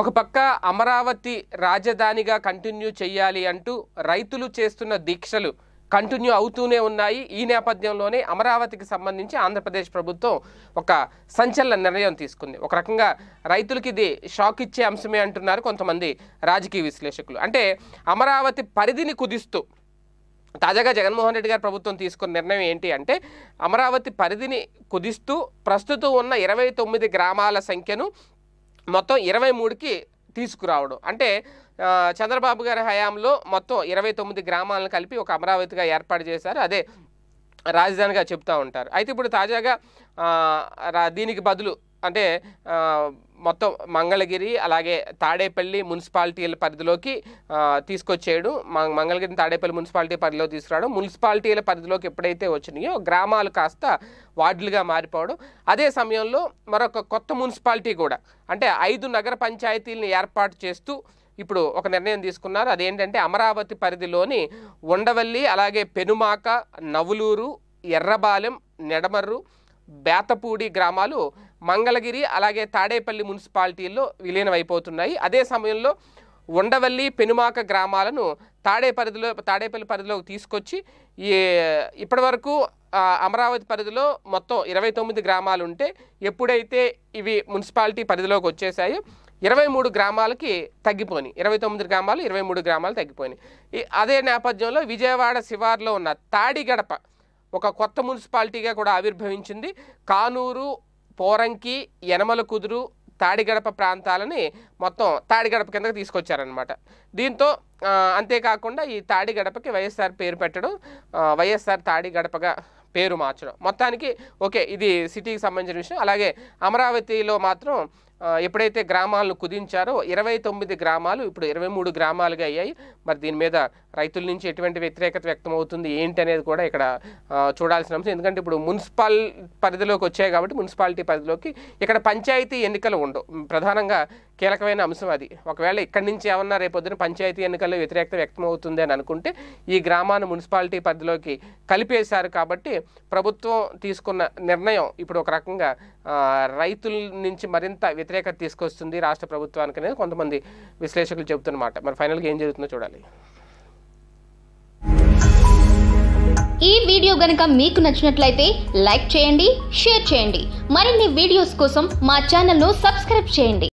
ఒక పక్క అమరావతి రాజధానిగా కంటిన్యూ చేయాలి అంటూ రైతులు చేస్తున్న దీక్షలు కంటిన్యూ అవుతూనే ఉన్నాయి ఈ నేపథ్యంలోనే అమరావతికి సంబంధించి ఆంధ్రప్రదేశ్ ప్రభుత్వం ఒక సంచలన నిర్ణయం తీసుకుంది ఒక రకంగా రైతులకి ఇది షాక్ ఇచ్చే అంశమే అంటున్నారు కొంతమంది రాజకీయ విశ్లేషకులు అంటే అమరావతి పరిధిని కుదిస్తూ తాజాగా జగన్మోహన్ రెడ్డి గారు ప్రభుత్వం తీసుకున్న నిర్ణయం ఏంటి అంటే అమరావతి పరిధిని కుదిస్తూ ప్రస్తుతం ఉన్న ఇరవై తొమ్మిది గ్రామాల సంఖ్యను మొత్తం ఇరవై మూడుకి తీసుకురావడం అంటే చంద్రబాబు గారి హయాంలో మొత్తం ఇరవై తొమ్మిది గ్రామాలను కలిపి ఒక అమరావతిగా ఏర్పాటు చేశారు అదే రాజధానిగా చెప్తూ ఉంటారు అయితే ఇప్పుడు తాజాగా దీనికి బదులు అంటే మొత్తం మంగళగిరి అలాగే తాడేపల్లి మున్సిపాలిటీల పరిధిలోకి తీసుకొచ్చేయడం మంగళగిరిని తాడేపల్లి మున్సిపాలిటీ పరిధిలో తీసుకురావడం మున్సిపాలిటీల పరిధిలోకి ఎప్పుడైతే వచ్చినాయో గ్రామాలు కాస్త వార్డులుగా మారిపోవడం అదే సమయంలో మరొక కొత్త మున్సిపాలిటీ కూడా అంటే ఐదు నగర పంచాయతీలను ఏర్పాటు చేస్తూ ఇప్పుడు ఒక నిర్ణయం తీసుకున్నారు అదేంటంటే అమరావతి పరిధిలోని ఉండవల్లి అలాగే పెనుమాక నవులూరు ఎర్రబాలెం నెడమర్రు బేతపూడి గ్రామాలు మంగళగిరి అలాగే తాడేపల్లి మున్సిపాలిటీల్లో విలీనమైపోతున్నాయి అదే సమయంలో ఉండవల్లి పెనుమాక గ్రామాలను తాడే పరిధిలో తాడేపల్లి పరిధిలోకి తీసుకొచ్చి ఈ ఇప్పటివరకు అమరావతి పరిధిలో మొత్తం ఇరవై తొమ్మిది గ్రామాలు ఉంటే ఎప్పుడైతే ఇవి మున్సిపాలిటీ పరిధిలోకి వచ్చేసాయో ఇరవై మూడు గ్రామాలకి తగ్గిపోయినాయి ఇరవై తొమ్మిది గ్రామాలు ఇరవై మూడు గ్రామాలు తగ్గిపోయినాయి అదే నేపథ్యంలో విజయవాడ శివార్లో ఉన్న తాడిగడప ఒక కొత్త మున్సిపాలిటీగా కూడా ఆవిర్భవించింది కానూరు పోరంకి యనమల కుదురు తాడిగడప ప్రాంతాలని మొత్తం తాడిగడప కిందకి తీసుకొచ్చారనమాట దీంతో అంతేకాకుండా ఈ తాడిగడపకి వైఎస్ఆర్ పేరు పెట్టడం వైఎస్ఆర్ తాడిగడపగా పేరు మార్చడం మొత్తానికి ఓకే ఇది సిటీకి సంబంధించిన విషయం అలాగే అమరావతిలో మాత్రం ఎప్పుడైతే గ్రామాలను కుదించారో ఇరవై తొమ్మిది గ్రామాలు ఇప్పుడు ఇరవై మూడు గ్రామాలుగా అయ్యాయి మరి దీని మీద రైతుల నుంచి ఎటువంటి వ్యతిరేకత వ్యక్తం అవుతుంది ఏంటి అనేది కూడా ఇక్కడ చూడాల్సిన అంశం ఎందుకంటే ఇప్పుడు మున్సిపల్ పరిధిలోకి వచ్చాయి కాబట్టి మున్సిపాలిటీ పరిధిలోకి ఇక్కడ పంచాయతీ ఎన్నికలు ఉండవు ప్రధానంగా కీలకమైన అంశం అది ఒకవేళ ఇక్కడి నుంచి ఏమన్నా రేపొద్దున పంచాయతీ ఎన్నికల్లో వ్యతిరేకత వ్యక్తం అవుతుంది అని అనుకుంటే ఈ గ్రామాన్ని మున్సిపాలిటీ పరిధిలోకి కలిపేశారు కాబట్టి ప్రభుత్వం తీసుకున్న నిర్ణయం ఇప్పుడు ఒక రకంగా రైతుల నుంచి మరింత వ్యతిరేకత తీసుకొస్తుంది రాష్ట్ర ప్రభుత్వానికి అనేది కొంతమంది విశ్లేషకులు చెబుతున్నమాట మరి ఫైనల్గా ఏం జరుగుతుందో చూడాలి ఈ వీడియో గనక మీకు నచ్చినట్లయితే లైక్ చేయండి షేర్ చేయండి మరిన్ని వీడియోస్ కోసం మా ఛానల్ను సబ్స్క్రైబ్ చేయండి